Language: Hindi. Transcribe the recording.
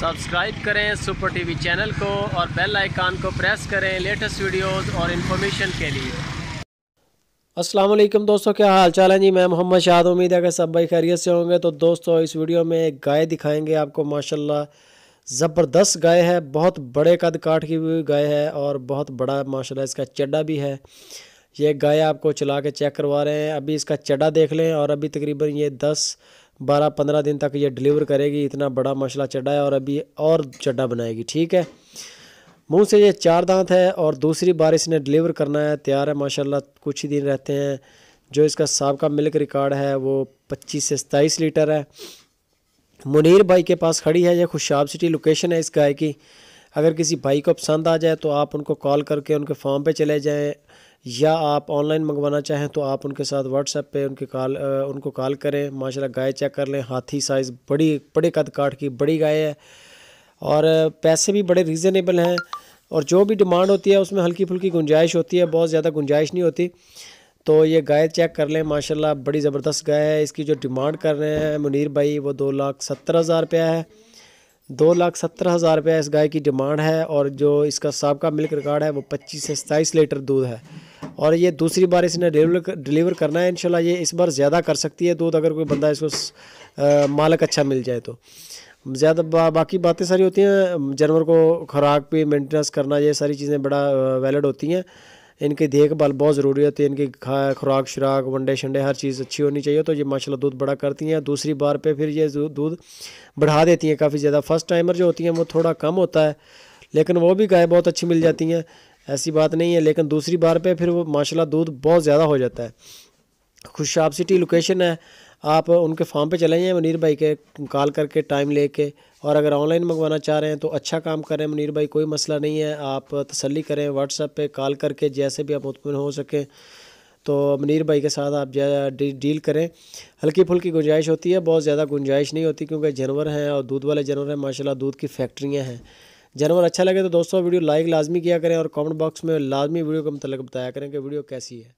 सब्सक्राइब करें सुपर टीवी चैनल को और बेल आइकान को प्रेस करें लेटेस्ट वीडियोस और इन्फॉर्मेशन के लिए अस्सलाम वालेकुम दोस्तों क्या हाल चाल है जी मैं मोहम्मद शाद उम्मीद है कि सब भाई खैरियत से होंगे तो दोस्तों इस वीडियो में एक गाय दिखाएंगे आपको माशाल्लाह ज़बरदस्त गाय है बहुत बड़े कद काट की हुई गाय है और बहुत बड़ा माशा इसका चड्डा भी है ये गाय आपको चला के चेक करवा रहे हैं अभी इसका चड्डा देख लें और अभी तकरीबन ये दस बारह पंद्रह दिन तक ये डिलीवर करेगी इतना बड़ा मसला चढ़ा है और अभी और चड्डा बनाएगी ठीक है मुंह से ये चार दांत है और दूसरी बार इसने डिलीवर करना है तैयार है माशाल्लाह कुछ ही दिन रहते हैं जो इसका सबका मिल्क रिकॉर्ड है वो पच्चीस से सताईस लीटर है मुनीर भाई के पास खड़ी है यह खुशाब सिटी लोकेशन है इस गाय की अगर किसी भाई को पसंद आ जाए तो आप उनको कॉल करके उनके फॉर्म पे चले जाएँ या आप ऑनलाइन मंगवाना चाहें तो आप उनके साथ व्हाट्सएप पे उनके कॉल उनको कॉल करें माशाल्लाह गाय चेक कर लें हाथी साइज़ बड़ी बड़े कद काट की बड़ी गाय है और पैसे भी बड़े रीज़नेबल हैं और जो भी डिमांड होती है उसमें हल्की फुल्की गुंजाइश होती है बहुत ज़्यादा गुंजाइश नहीं होती तो ये गाय चेक कर लें माशाल्लाह बड़ी ज़बरदस्त गाय है इसकी जो डिमांड कर रहे हैं मुनीर भाई वो दो लाख सत्तर हज़ार रुपया है दो लाख सत्तर हज़ार रुपया इस गाय की डिमांड है और जो इसका सबका मिल्क रिकॉर्ड है वो पच्चीस से सताईस लीटर दूध है और ये दूसरी बार इसने डिलीवर करना है इनशाला ये इस बार ज़्यादा कर सकती है दूध तो अगर कोई बंदा इसको मालक अच्छा मिल जाए तो ज़्यादा बा, बाकी बातें सारी होती हैं जानवर को खुराक पे मेंटेनेंस करना ये सारी चीज़ें बड़ा वैलिड होती हैं इनकी देखभाल बहुत ज़रूरी होती है इनकी खुराक शराक वनडे शंडे हर चीज़ अच्छी होनी चाहिए तो ये माशाल्लाह दूध बड़ा करती हैं दूसरी बार पे फिर ये दूध बढ़ा देती हैं काफ़ी ज़्यादा फर्स्ट टाइमर जो होती हैं वो थोड़ा कम होता है लेकिन वो भी गाय बहुत अच्छी मिल जाती हैं ऐसी बात नहीं है लेकिन दूसरी बार पे फिर वो माशाल्लाह दूध बहुत ज़्यादा हो जाता है खुशाब सिटी लोकेशन है आप उनके फार्म पे चले जाएँ मुनीर भाई के कॉल करके टाइम लेके और अगर ऑनलाइन मंगवाना चाह रहे हैं तो अच्छा काम करें मुनीर भाई कोई मसला नहीं है आप तसली करें व्हाट्सएप पर कॉल करके जैसे भी आप मुतमिन हो सकें तो मुनीर भाई के साथ आप डी, डील करें हल्की फुल्की गुंजाइश होती है बहुत ज़्यादा गुंजाइश नहीं होती क्योंकि जानवर हैं और दूध वाले जानवर हैं माशाल्लाह दूध की फैक्ट्रियाँ हैं जानवर अच्छा लगे तो दोस्तों वीडियो लाइक लाजमी किया करें और कमेंट बॉक्स में लाजमी वीडियो के मतलब बताया करें कि वीडियो कैसी है